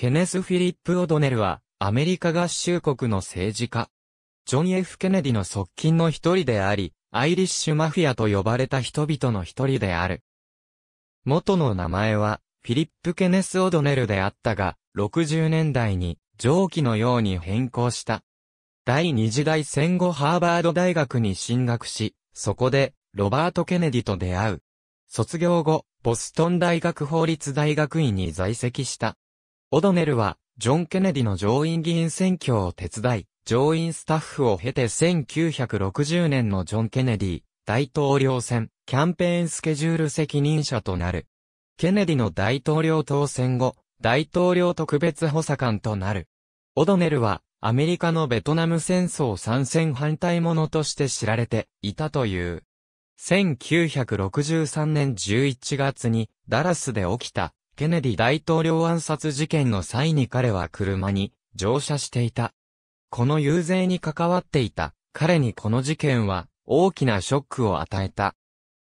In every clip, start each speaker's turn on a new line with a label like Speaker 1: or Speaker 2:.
Speaker 1: ケネス・フィリップ・オドネルは、アメリカ合衆国の政治家。ジョン・ F・ ケネディの側近の一人であり、アイリッシュマフィアと呼ばれた人々の一人である。元の名前は、フィリップ・ケネス・オドネルであったが、60年代に、上記のように変更した。第二次大戦後ハーバード大学に進学し、そこで、ロバート・ケネディと出会う。卒業後、ボストン大学法律大学院に在籍した。オドネルは、ジョン・ケネディの上院議員選挙を手伝い、上院スタッフを経て1960年のジョン・ケネディ大統領選キャンペーンスケジュール責任者となる。ケネディの大統領当選後、大統領特別補佐官となる。オドネルは、アメリカのベトナム戦争参戦反対者として知られていたという。1963年11月にダラスで起きたケネディ大統領暗殺事件の際に彼は車に乗車していた。この遊説に関わっていた彼にこの事件は大きなショックを与えた。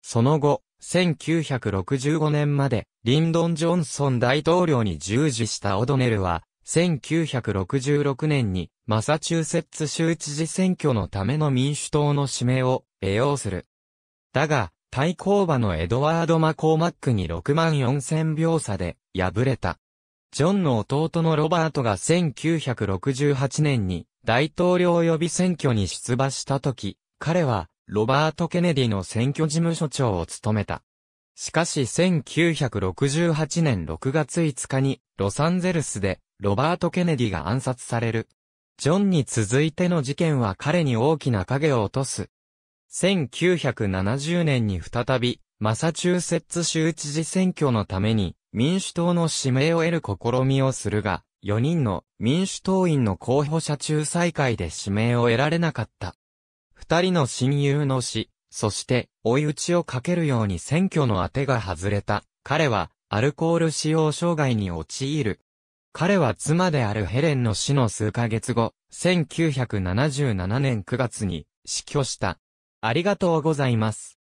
Speaker 1: その後、1965年までリンドン・ジョンソン大統領に従事したオドネルは、1966年にマサチューセッツ州知事選挙のための民主党の指名を得ようする。だが、対抗馬のエドワード・マコーマックに6万4000秒差で敗れた。ジョンの弟のロバートが1968年に大統領予備選挙に出馬した時、彼はロバート・ケネディの選挙事務所長を務めた。しかし1968年6月5日にロサンゼルスでロバート・ケネディが暗殺される。ジョンに続いての事件は彼に大きな影を落とす。1970年に再び、マサチューセッツ州知事選挙のために、民主党の指名を得る試みをするが、4人の民主党員の候補者仲裁会で指名を得られなかった。2人の親友の死、そして追い打ちをかけるように選挙の当てが外れた。彼はアルコール使用障害に陥る。彼は妻であるヘレンの死の数ヶ月後、1977年9月に死去した。ありがとうございます。